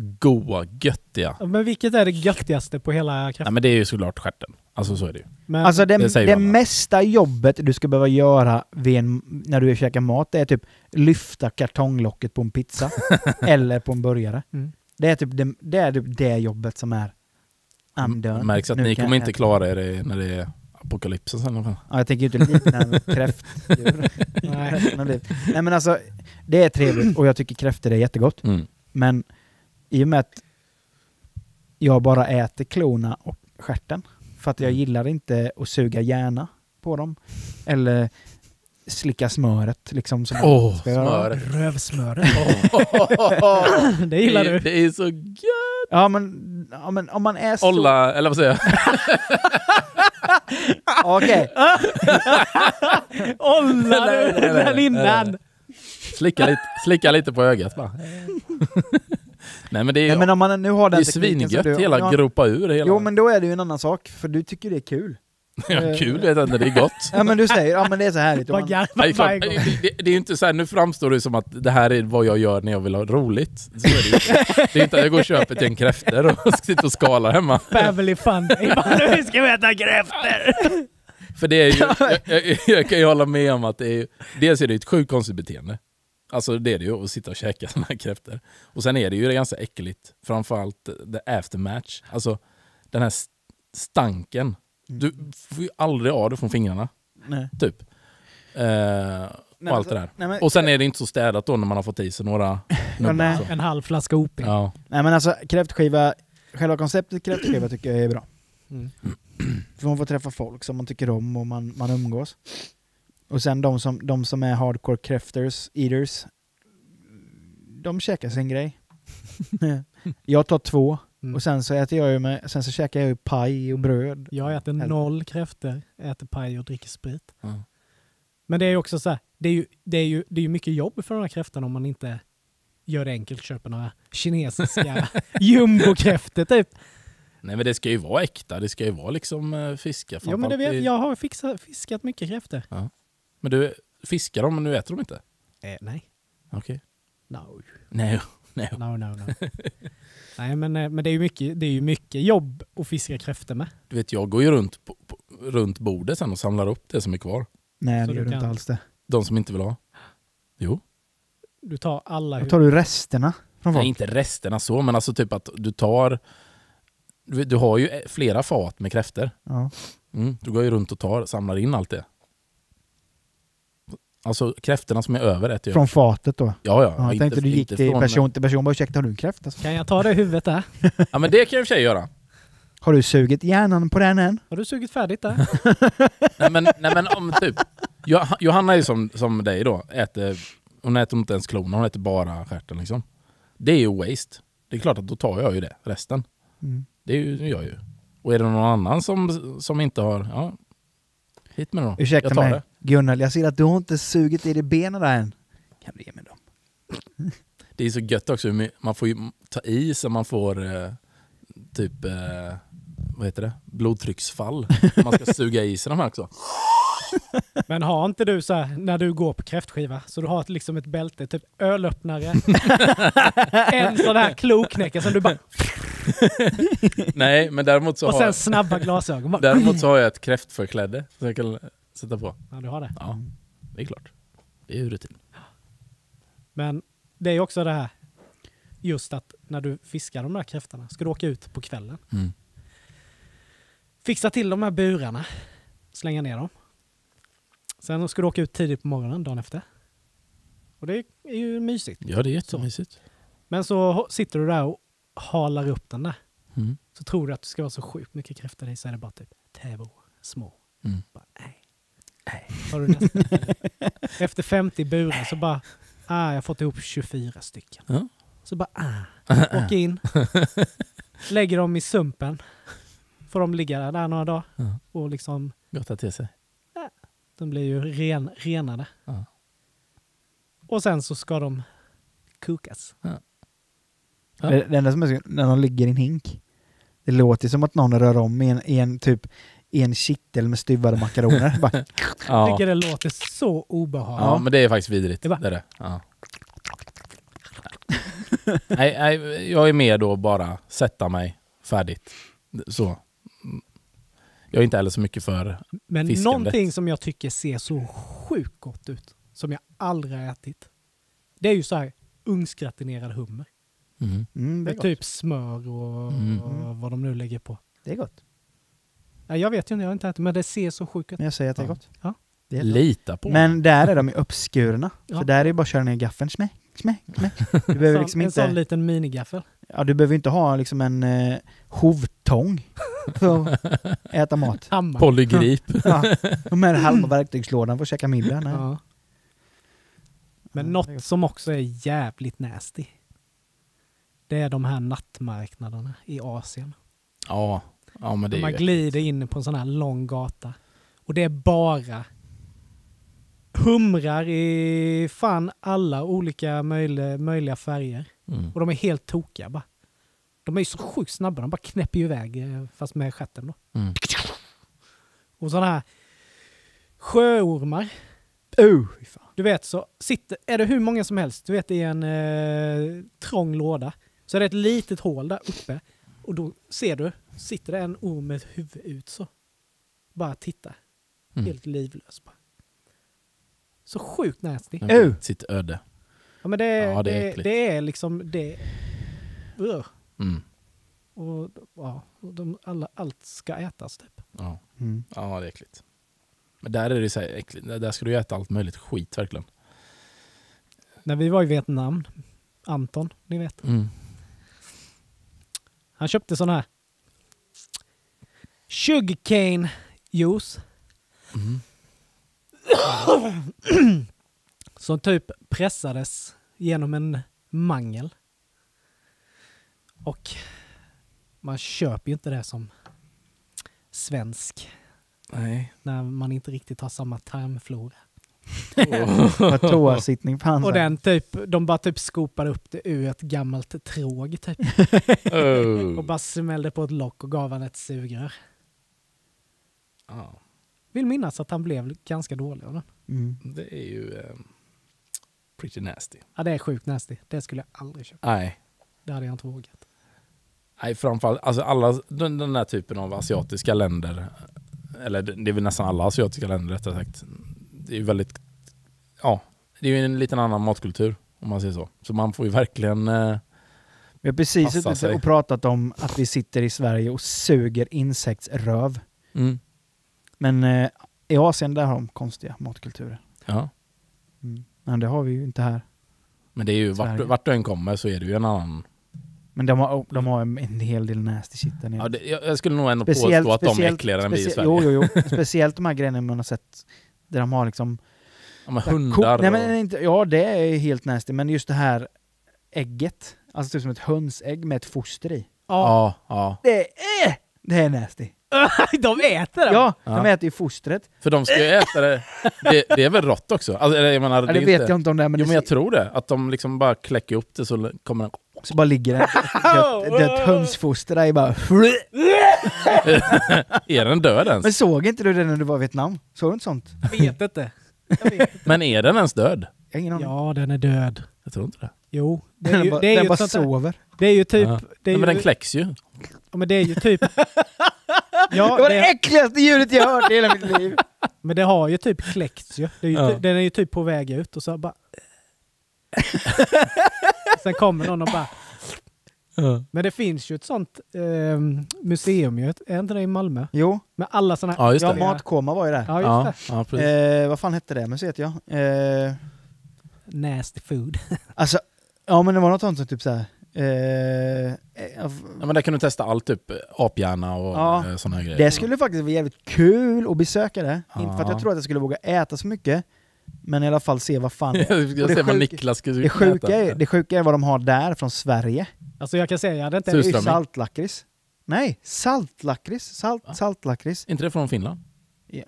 Speaker 2: goa, göttiga.
Speaker 1: Men vilket är det göttigaste på hela kräftan?
Speaker 2: Ja, men det är ju såklart stjärten. Alltså så är det ju. Men, alltså det, det, det
Speaker 1: mesta
Speaker 3: jobbet du ska behöva göra en, när du käkar mat, det är typ lyfta kartonglocket på en pizza eller på en burgare. Mm. Det, är typ det, det är typ det jobbet som är I'm done. Märks att nu ni kommer inte klara er när
Speaker 2: det är apokalypsen sen Ja, jag tänker ju inte likna kräftdjur. Nej. Nej men alltså,
Speaker 3: det är trevligt och jag tycker kräftor är jättegott. Mm. Men i och med att jag bara äter klona och skärten för att jag mm. gillar inte att suga hjärna på dem. Eller slicka smöret liksom. Som oh, smöret. Rövsmöret. det gillar det, du. Det är så gött! Ja men, ja, men om man är så... Olla, eller vad säger jag? Okej.
Speaker 1: Olla du,
Speaker 2: den innan! Slicka lite, slicka lite på ögat bara. Nej men det är Nej, men om man nu har den det är svingött du, hela ja, gropa ur hela.
Speaker 3: Jo men då är det ju en annan sak, för du tycker det är kul. Ja, eh, kul vet jag inte, det är gott. ja men du säger, ja men det är så härligt. Man... det, är klart,
Speaker 2: det, det, är ju inte så här, nu framstår det som att det här är vad jag gör när jag vill ha roligt. Så är det, ju. det är inte att jag går och köper ett gäng kräftor och sitter och skalar hemma. Family
Speaker 1: fun nu ska vi äta kräftor!
Speaker 2: För det är ju, jag, jag, jag kan ju hålla med om att det är, dels är det ett sjukt konstigt beteende. Alltså det är det ju att sitta och käka såna här kräftor. Och sen är det ju ganska äckligt. Framförallt the aftermatch. Alltså den här stanken. Du mm. får ju aldrig av det från fingrarna. Nej. Typ. Eh, nej, och allt det där. Nej, men, och sen är det inte så städat då när man har fått i sig några nubbar. så. Alltså. En
Speaker 3: halv flaska OP. Ja. Nej men alltså kräftskiva, själva konceptet kräftskiva tycker jag är bra. Mm. För man får träffa folk som man tycker om och man, man umgås. Och sen de som, de som är hardcore kräfters, eaters, de käkar sin grej. jag tar två. Mm. Och sen så äter jag ju med, sen så käkar jag ju paj och bröd. Jag äter Eller. noll kräftor, äter paj och dricker
Speaker 1: sprit. Mm. Men det är ju också så här, det är ju, det är ju, det är mycket jobb för de här kräftorna om man inte gör det enkelt, köper några kinesiska jumbokräftor typ.
Speaker 2: Nej men det ska ju vara äkta, det ska ju vara liksom eh, fiska. Ja men det vet, jag
Speaker 1: har fixa, fiskat mycket kräftor. Ja. Men du fiskar de, men nu äter de inte? Eh, nej. Okej. Okay. No. No. No, no, no. nej, men, eh, men det, är ju mycket, det är ju mycket jobb att fiska kräftor med.
Speaker 2: Du vet, jag går ju runt, på, på, runt bordet sen och samlar upp det som är kvar. Nej, det gör du inte alls det. De som inte vill ha. Jo.
Speaker 1: Du tar alla... Då tar du resterna? Från Nej,
Speaker 2: inte resterna så, men alltså typ att du tar... Du, du har ju eh, flera fat med kräftor. Ja. Mm, du går ju runt och tar, samlar in allt det. Alltså kräftorna som är över äter jag. Från fatet då? Ja, ja.
Speaker 3: jag inte, tänkte du gick till från... person till person bara ursäkta, har du en kräfta? Alltså?
Speaker 1: Kan jag ta det i huvudet där? ja men det kan jag i och för sig göra.
Speaker 3: Har du sugit hjärnan på den än?
Speaker 1: Har du sugit färdigt där? nej, men, nej
Speaker 2: men om typ... Johanna är ju som, som dig då. Äter, hon äter inte ens klorna, hon äter bara stjärten liksom. Det är ju waste. Det är klart att då tar jag ju det, resten. Mm. Det är jag ju. Och är det någon annan som, som inte har, ja,
Speaker 3: hit med dem. Ursäkta jag tar mig, det. Gunnel, jag ser att du har inte sugit i dig benen där än. Kan du ge mig dem?
Speaker 2: Det är så gött också, man får ju ta i så man får eh, typ, eh, vad heter det, blodtrycksfall. Man ska suga i sig de här också.
Speaker 1: Men har inte du så här, när du går på kräftskiva, så du har ett, liksom ett bälte, typ ölöppnare, en sån här kloknäcka som du bara... Nej, men däremot så Och sen har... snabba glasögon. Bara... Däremot
Speaker 2: så har jag ett kräftförkläde. Så jag kan sätta på. Ja, du har det. Ja, det är klart. Det är ju rutin.
Speaker 1: Men det är också det här, just att när du fiskar de där kräftorna, ska du åka ut på kvällen. Mm. Fixa till de här burarna, slänga ner dem. Sen ska du åka ut tidigt på morgonen dagen efter. Och det är ju mysigt.
Speaker 2: Ja, det är jättemysigt. Så.
Speaker 1: Men så sitter du där och halar upp den där. Mm. Så tror du att det ska vara så sjukt mycket kräftor i, så är det bara typ tävor, små.
Speaker 2: Mm. Bara, nej.
Speaker 1: Nej. Har du Efter 50 burar så bara, ah, jag har fått ihop 24 stycken. Ja. Så bara, ah, åker in, lägger dem i sumpen. Får de ligga där några dagar ja. och liksom... Gotta till sig. Ja, de blir ju ren, renade. Ja. Och sen så ska de kokas. Ja. Det
Speaker 3: enda som är när de ligger i en hink, det låter som att någon rör om i en, i en typ en kittel med styvade makaroner. Bara,
Speaker 1: Jag tycker det låter så obehagligt. Ja, men det är faktiskt vidrigt. Det är det.
Speaker 2: Ja. nej, nej, jag är med då bara sätta mig färdigt. Så. Jag är inte heller så mycket för... Men fiskande. någonting
Speaker 1: som jag tycker ser så sjukt gott ut, som jag aldrig har ätit, det är ju så här ugnsgratinerad hummer. Mm. Mm, det, är Med typ gott. typ smör och Mm. och vad de nu lägger på. det är gott. Ja, jag vet ju inte, jag har inte ätit, men det ser så sjukt ut. jag säger att det är gott. Ja.
Speaker 3: Det är Lita på Men där är de ju uppskurna. Ja. Så där är det bara att köra ner gaffeln, smäck, smäck, smäck. Du behöver liksom en inte... En sån liten minigaffel. Ja, du behöver inte ha liksom en eh, hovtång för att äta mat. Hammar. Polygrip. Ja. ja. Med halva verktygslådan för att käka middag. Ja.
Speaker 1: Men något som också är jävligt nasty. Det är de här nattmarknaderna i Asien.
Speaker 2: Ja, Ja, men det man glider
Speaker 1: in på en sån här lång gata. Och det är bara humrar i fan alla olika möjliga, färger. Mm. Och de är helt tokiga bara. De är ju så sjukt snabba, de bara knäpper iväg eh, fast med stjärten Mm. Och sådana här sjöormar. Uh, du vet så sitter, är det hur många som helst, du vet i en eh, trång låda, så är det ett litet hål där uppe. Och då ser du Sitter det en orm med huvudet ut så. Bara titta. Mm. Helt livlös bara. Så sjukt nasty. Uh.
Speaker 2: Sitt öde.
Speaker 1: Ja men det, ja, det, är, det, det är liksom det. Uh. Mm. Och ja, de, alla, allt ska ätas typ.
Speaker 2: Ja. Mm. ja, det är äckligt. Men där är det så här äckligt. Där ska du äta allt möjligt skit verkligen.
Speaker 1: När vi var i Vietnam, Anton, ni vet. Mm. Han köpte sådana här Sugarcane juice. Mm. som typ pressades genom en mangel. Och man köper ju inte det som svensk. Nej. När man inte riktigt har samma tarmflora. Oh. Toasittning på Och den typ, de bara typ skopade upp det ur ett gammalt tråg typ. oh. och bara smällde på ett lock och gav han ett sugrör. Ja. Vill minnas att han blev ganska dålig av den. Mm.
Speaker 2: Det är ju eh, pretty nasty.
Speaker 1: Ja, det är sjukt nasty. Det skulle jag aldrig köpa. Nej. Det hade jag inte vågat.
Speaker 2: Nej, framförallt alltså alla den, den där typen av asiatiska länder, eller det är väl nästan alla asiatiska länder rättare sagt, det är ju väldigt, ja, det är ju en liten annan matkultur om man säger så. Så man får ju verkligen eh,
Speaker 3: Vi har precis suttit och pratat om att vi sitter i Sverige och suger insektsröv. Mm. Men eh, i Asien, där har de konstiga matkulturer. Ja. Mm. Men det har vi ju inte här.
Speaker 2: Men det är ju, vart,
Speaker 3: vart du än kommer så är det ju en annan... Men de har, de har en hel del nasty shit där nere. Ja, det, jag skulle nog ändå speciellt, påstå att de är äckligare än vi i Sverige. Jo, jo, jo. Speciellt de här grejerna man har sett, där de har liksom... Ja, men hundar? Nej, men, inte, ja, det är helt nasty, men just det här ägget. Alltså typ som ett hönsägg med ett foster i. Ja. ja, ja. Det är... Det är nasty.
Speaker 1: de äter den? Ja,
Speaker 3: de äter ju fostret. För de ska ju äta det.
Speaker 2: Det, det är väl rått också? Alltså, jag menar, det, det vet inte... jag inte om det är, men... Jo det... men jag tror det. Att de liksom bara
Speaker 3: kläcker upp det så kommer den... Så bara ligger det ett dött hönsfoster där i bara... är den död ens? Men såg inte du det när du var i Vietnam? Såg du inte sånt? Jag vet inte.
Speaker 1: Jag vet inte. men
Speaker 2: är den ens död?
Speaker 1: ingen Ja, den är död. Jag tror inte det. Jo. Det är ju, det är den ju bara sover. Det är ju typ... Ja. Det är ju, men den kläcks ju. Ja, men det är ju typ... ja, det var det, äckligaste ljudet jag hört i hela mitt liv. Men det har ju typ kläckts ju. ju ja. Den är ju typ på väg ut och så bara... Sen kommer någon och bara... Ja. Men det finns ju ett sånt eh, museum ju, är inte det i Malmö? Jo. Med alla sådana här... Ja, just det. ja Matkoma var ju där. Ja, just ja, det.
Speaker 3: Ja, eh, vad fan hette det museet ja? Eh... Nasty food. alltså Ja men det var något sånt som typ såhär... Eh, eh ja,
Speaker 2: men där kan du testa allt, typ aphjärna och ja, eh, sådana grejer. Det skulle
Speaker 3: faktiskt vara jävligt kul att besöka det. Ja. Inte för att jag tror att jag skulle våga äta så mycket, men i alla fall se vad fan det är. det, sjuka, Niklas skulle det, sjuka är, det sjuka är vad de har där från Sverige.
Speaker 1: Alltså jag kan säga, jag hade inte... Det är saltlakrits.
Speaker 3: Nej, saltlakrits. Salt, saltlakrits. inte det från Finland? Ja,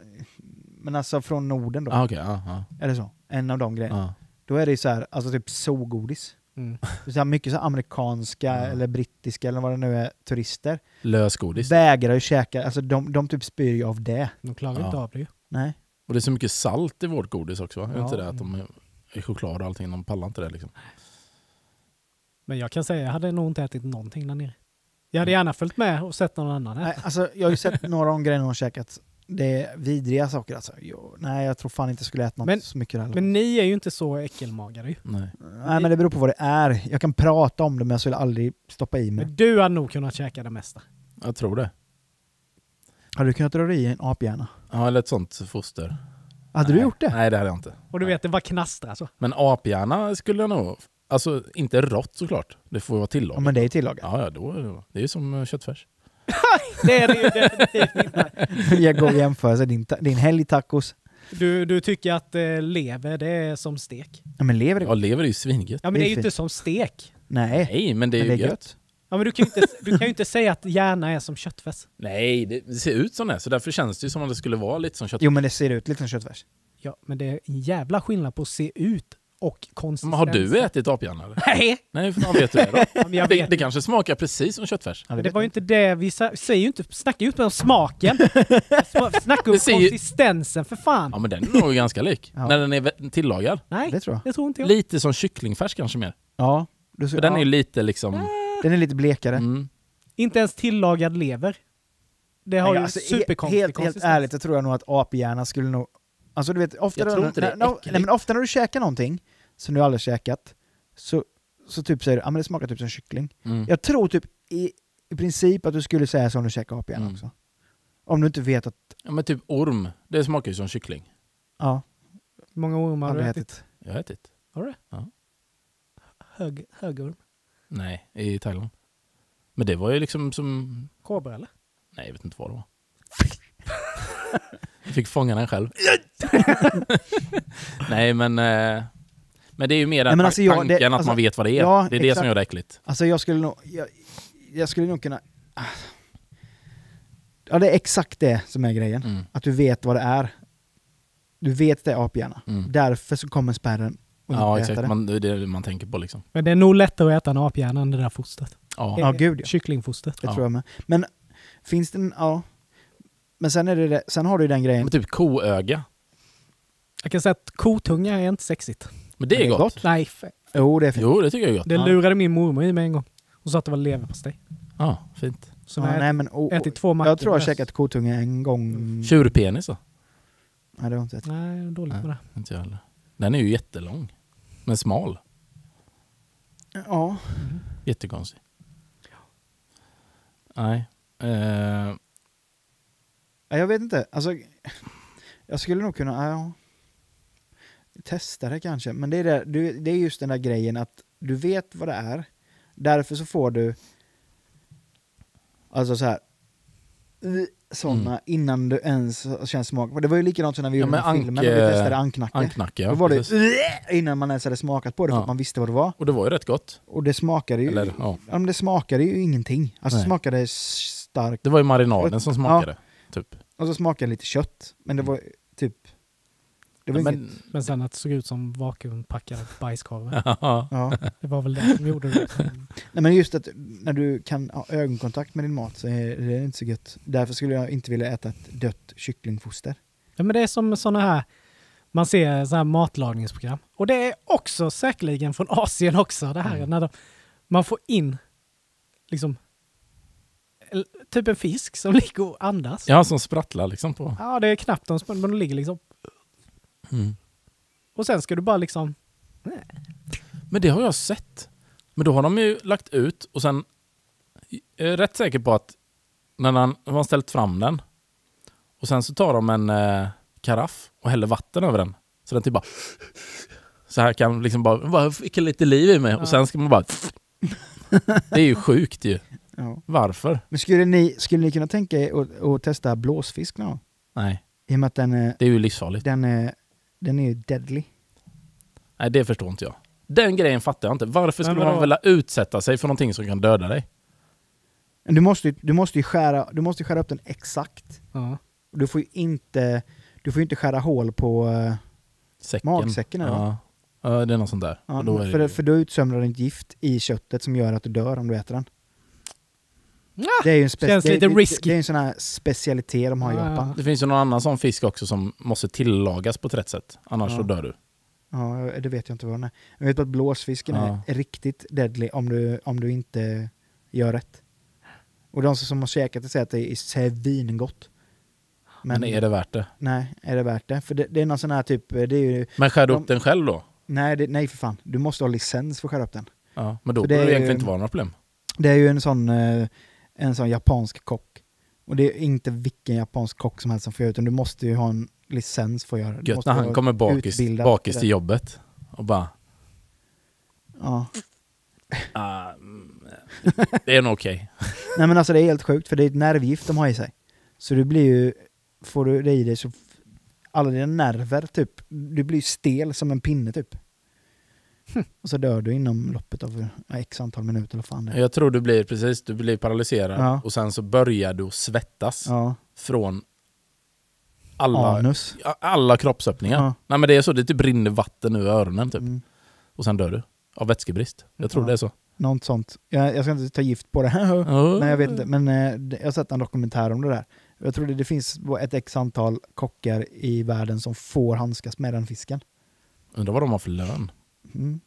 Speaker 3: men alltså från Norden då. Ah, okay, ah, ah. Eller så. En av de grejerna. Då är det ju så här, alltså typ sågodis. Mm. Så mycket så amerikanska mm. eller brittiska eller vad det nu är, turister.
Speaker 2: Lösgodis.
Speaker 3: Vägrar ju käka, alltså de, de typ spyr ju av det. De klarar ja. inte av det Nej.
Speaker 2: Och det är så mycket salt i vårt godis också va? Ja. inte det att de i choklad och allting, de pallar inte det liksom.
Speaker 1: Men jag kan säga, jag hade nog inte ätit någonting där nere. Jag hade mm. gärna följt med och sett någon annan äta. Nej, alltså, jag har ju sett några om grejerna hon käkat det är vidriga saker alltså. Jo,
Speaker 3: nej, jag tror fan inte jag skulle äta något men, så mycket heller. Men
Speaker 1: ni är ju inte så äckelmagare Nej. nej, men det beror på vad
Speaker 3: det är. Jag kan prata om det men jag skulle aldrig stoppa i mig.
Speaker 1: Men du hade nog kunnat käka det mesta.
Speaker 3: Jag tror det. Hade du kunnat röra i en aphjärna?
Speaker 1: Ja, eller ett sånt foster.
Speaker 3: Hade nej.
Speaker 2: du gjort det? Nej, det hade jag inte.
Speaker 1: Och du nej. vet, det var knastra alltså.
Speaker 2: Men aphjärna skulle jag nog... Alltså,
Speaker 3: inte rått såklart. Det får ju vara tillagat. Ja, men det är tillagat. Ja, ja då, det är ju som köttfärs. det är det ju definitivt inte. Jag går jämförelse. Din, din helgtacos.
Speaker 1: Du, du tycker att eh, lever, det är som stek.
Speaker 3: Ja men lever Ja, lever är ju svingött. Ja men det är ju inte
Speaker 1: som stek.
Speaker 2: Nej. Nej, men det är ju Men gött.
Speaker 1: Ja men du kan ju inte, du kan ju inte säga att hjärna är som köttfärs.
Speaker 2: Nej, det ser ut som det, så därför känns det ju som om det skulle vara lite som köttfärs. Jo men
Speaker 3: det ser ut
Speaker 1: lite som köttfärs. Ja, men det är en jävla skillnad på att se ut och konsistens. Men har du ätit
Speaker 2: aphjärna? Nej! Nej, för fan vet du det då? jag vet.
Speaker 1: det kanske smakar precis som köttfärs. Men det var ju inte det vi sa, säger ju inte, snackar ju inte om smaken. Snacka om konsistensen för fan. Ja, men den
Speaker 2: är nog ganska lik. Ja. När den är tillagad. Nej, det det tror inte jag. Lite som kycklingfärs kanske mer.
Speaker 3: Ja, du, För den är ju lite liksom... den är lite blekare. Mm.
Speaker 1: Inte ens tillagad
Speaker 3: lever. Det har Nej, ju alltså, superkonstig helt, helt ärligt, så tror jag nog att aphjärna skulle nog... Alltså du vet, ofta, när, ofta när du käkar någonting som du aldrig käkat, så, så typ säger du ah, men det smakar typ som kyckling. Mm. Jag tror typ i, i princip att du skulle säga så om du käkar aphjärna mm. också. Om du inte vet att... Ja men typ orm,
Speaker 2: det smakar ju som kyckling.
Speaker 3: Ja.
Speaker 1: många ormar har du ätit? ätit?
Speaker 2: Jag har ätit. Har du
Speaker 3: Ja.
Speaker 1: Hög, högorm?
Speaker 2: Nej, i Thailand. Men det var ju liksom som... Kobra eller? Nej, jag vet inte vad det var. jag fick fånga den själv. Nej men... Eh... Men det är ju mer den alltså, tanken jag, det, att man alltså, vet vad det är. Ja, det är exakt. det som gör det äckligt.
Speaker 3: Alltså jag skulle nog, jag, jag skulle nog kunna... Ja det är exakt det som är grejen. Mm. Att du vet vad det är. Du vet det är aphjärna. Mm. Därför så kommer spärren och Ja exakt, det.
Speaker 2: Man, det är det man tänker på liksom.
Speaker 1: Men det är nog lättare att äta en aphjärna än det där fostret. Ja, ja gud ja. Kycklingfostret. Det ja. tror jag med.
Speaker 3: Men finns det en, ja. Men sen, är det, sen har du den grejen... Men typ koöga.
Speaker 1: Jag kan säga att kotunga är inte sexigt. Men det är, gott. Nej, fe- Jo, det är fint. Jo, det tycker jag är gott. Det lurade min mormor i mig en gång. Hon sa att det var leverpastej. Ja, fint. Så Ja, när jag nej, men, och, ätit två mackor. jag tror jag har käkat
Speaker 3: kotunga en gång. Tjurpenis då? Nej, det var inte ätit.
Speaker 1: Nej, jag är dåligt med det. Inte jag heller.
Speaker 2: Den är ju jättelång. Men smal.
Speaker 1: Ja.
Speaker 3: Jättekonstig. Nej. Eh, Jag vet inte. Alltså, jag skulle nog kunna... Ja testare kanske, men det är, det, du, det är just den där grejen att du vet vad det är, därför så får du alltså så här eh, sådana mm. innan du ens känner smak. Det var ju likadant som när vi ja, gjorde ja, filmen, när vi testade anknacke. anknacke ja, Då var det precis. Eh, innan man ens hade smakat på det, ja. för att man visste vad det var. Och det var ju rätt gott. Och det smakade ju, Eller, ja. men det smakade ju ingenting. Alltså Nej. smakade starkt. Det var ju marinaden som smakade. Typ. Och så smakade det lite kött, men det mm. var
Speaker 1: det var men, inget... men sen att det såg ut som vakuumpackade bajskorvar. ja. Det var väl det som gjorde det.
Speaker 3: Nej, men just att när du kan ha ögonkontakt med din mat så är det inte så gött. Därför skulle jag inte vilja äta ett dött kycklingfoster.
Speaker 1: Ja, men det är som sådana här man ser så här matlagningsprogram. Och det är också säkerligen från Asien också, det här mm. när de, man får in liksom typ en fisk som ligger och andas. Ja,
Speaker 2: som sprattlar liksom på.
Speaker 1: Ja, det är knappt de men de ligger liksom Mm. Och sen ska du bara liksom... Men det har jag sett.
Speaker 2: Men då har de ju lagt ut och sen... Jag är rätt säker på att när man har ställt fram den och sen så tar de en eh, karaff och häller vatten över den. Så den typ bara... Så här kan liksom bara... bara fick lite liv i mig ja. och sen ska man bara... det är ju sjukt ju.
Speaker 3: Ja. Varför? Men skulle ni, skulle ni kunna tänka er att, att testa blåsfisk någon Nej. I och med att den... Eh, det är ju livsfarligt. Den, eh, den är ju deadly.
Speaker 2: Nej, det förstår inte jag. Den grejen fattar jag inte. Varför skulle man vilja utsätta sig för någonting som kan döda dig?
Speaker 3: Du måste, du måste ju skära, du måste skära upp den exakt. Ja. Du får ju inte, du får inte skära hål på eh, Säcken. magsäcken. Eller? Ja.
Speaker 2: ja, det är något sånt där. Ja, då för, det,
Speaker 3: för då utsöndrar den gift i köttet som gör att du dör om du äter den. Ah, det är ju en, Känns lite det, risky. Det, är en sån här specialitet de har i
Speaker 2: Japan. Det finns ju någon annan sån fisk också som måste tillagas på ett rätt sätt, annars så dör du.
Speaker 3: Ja, det vet jag inte vad den är. Jag vet bara att blåsfisken är riktigt deadly om du, om du inte gör rätt. Och de som har käkat det säger att det är svingott. Men, men, är det värt det? Nej, är det värt det? För det, det är någon sån här typ... Det är ju, men skär du de, upp den själv då? Nej, det, nej för fan. Du måste ha licens för att skära upp den. Ja, men då borde det, det egentligen ju, inte vara några problem. Det är ju en sån... Eh, en sån japansk kock. Och det är inte vilken japansk kock som helst som får göra utan du måste ju ha en licens för att göra det. Gött när han kommer bakis, bakis till
Speaker 2: jobbet och bara...
Speaker 3: Ja. Uh,
Speaker 2: det är nog okej. Okay.
Speaker 3: Nej men alltså det är helt sjukt för det är ett nervgift de har i sig. Så du blir ju, får du det i dig så, alla dina nerver typ, du blir stel som en pinne typ. Och så dör du inom loppet av x antal minuter. Eller fan det.
Speaker 2: Jag tror du blir precis, du blir paralyserad ja. och sen så börjar du svettas ja. från alla, Anus. alla kroppsöppningar. Ja. Nej men det är så, det typ brinner vatten ur öronen typ. Mm. Och sen dör du. Av vätskebrist.
Speaker 3: Jag tror det är så. Något sånt. Jag, jag, ska inte ta gift på det. här Nej, jag vet inte. Men eh, jag har sett en dokumentär om det där. Jag tror det, det finns ett x antal kockar i världen som får handskas med den fisken. Undrar vad de har för lön. Mm.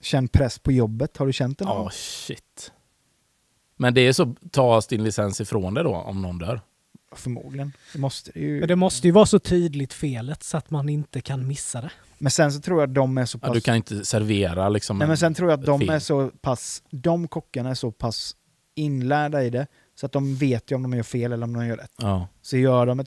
Speaker 3: Känn press på jobbet, har du känt det någon Ja, oh, shit.
Speaker 2: Men det är så, tas din licens ifrån dig då om någon dör?
Speaker 3: Förmodligen. Det måste
Speaker 1: det ju. Men det måste ju vara så tydligt felet så att man inte kan missa det.
Speaker 3: Men sen så tror jag att de är så pass... Ja, du kan inte servera liksom.
Speaker 1: Nej, men sen tror jag att de film. är
Speaker 3: så pass... De kockarna är så pass
Speaker 1: inlärda i det
Speaker 3: så att de vet ju om de gör fel eller om de gör rätt. Ja. Så gör de ett